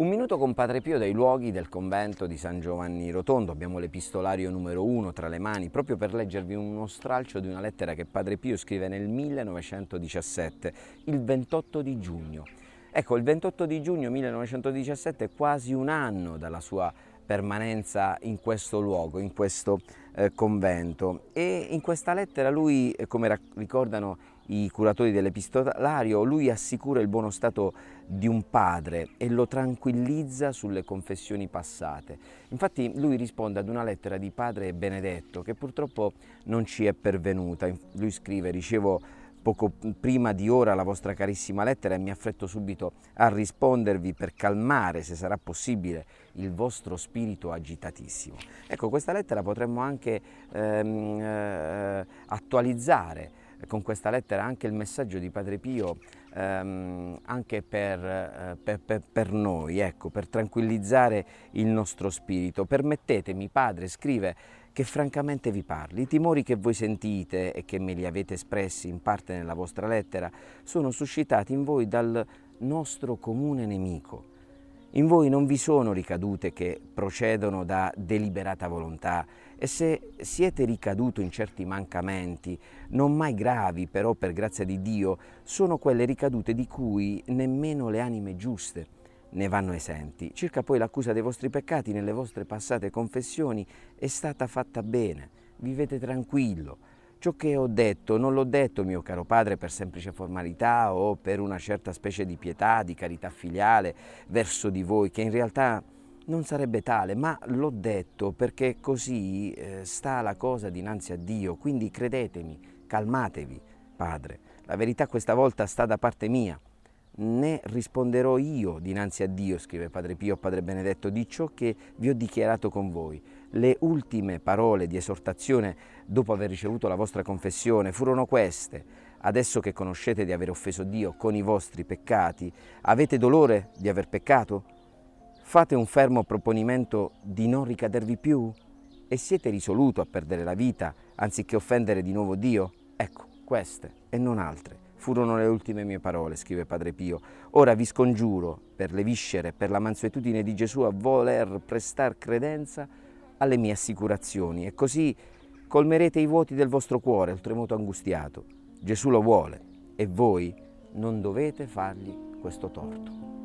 Un minuto con Padre Pio dai luoghi del convento di San Giovanni Rotondo. Abbiamo l'epistolario numero uno tra le mani, proprio per leggervi uno stralcio di una lettera che Padre Pio scrive nel 1917, il 28 di giugno. Ecco, il 28 di giugno 1917, quasi un anno dalla sua permanenza in questo luogo, in questo eh, convento. E in questa lettera lui, eh, come ricordano i curatori dell'epistolario, lui assicura il buono stato di un padre e lo tranquillizza sulle confessioni passate. Infatti lui risponde ad una lettera di padre Benedetto che purtroppo non ci è pervenuta. Lui scrive, ricevo poco prima di ora la vostra carissima lettera e mi affretto subito a rispondervi per calmare, se sarà possibile, il vostro spirito agitatissimo. Ecco, questa lettera potremmo anche ehm, eh, attualizzare con questa lettera anche il messaggio di Padre Pio ehm, anche per, eh, per, per, per, noi, ecco, per tranquillizzare il nostro spirito. Permettetemi, Padre, scrive che francamente vi parli. I timori che voi sentite e che me li avete espressi in parte nella vostra lettera sono suscitati in voi dal nostro comune nemico. In voi non vi sono ricadute che procedono da deliberata volontà e se siete ricaduto in certi mancamenti, non mai gravi però per grazia di Dio, sono quelle ricadute di cui nemmeno le anime giuste ne vanno esenti. Circa poi l'accusa dei vostri peccati nelle vostre passate confessioni è stata fatta bene, vivete tranquillo. Ciò che ho detto non l'ho detto, mio caro padre, per semplice formalità o per una certa specie di pietà, di carità filiale verso di voi, che in realtà non sarebbe tale, ma l'ho detto perché così eh, sta la cosa dinanzi a Dio, quindi credetemi, calmatevi, padre. La verità questa volta sta da parte mia né risponderò io dinanzi a Dio, scrive Padre Pio, Padre Benedetto, di ciò che vi ho dichiarato con voi. Le ultime parole di esortazione dopo aver ricevuto la vostra confessione furono queste. Adesso che conoscete di aver offeso Dio con i vostri peccati, avete dolore di aver peccato? Fate un fermo proponimento di non ricadervi più? E siete risoluto a perdere la vita anziché offendere di nuovo Dio? Ecco, queste e non altre Furono le ultime mie parole, scrive Padre Pio. Ora vi scongiuro, per le viscere, per la mansuetudine di Gesù, a voler prestar credenza alle mie assicurazioni e così colmerete i vuoti del vostro cuore, il tremoto angustiato. Gesù lo vuole e voi non dovete fargli questo torto.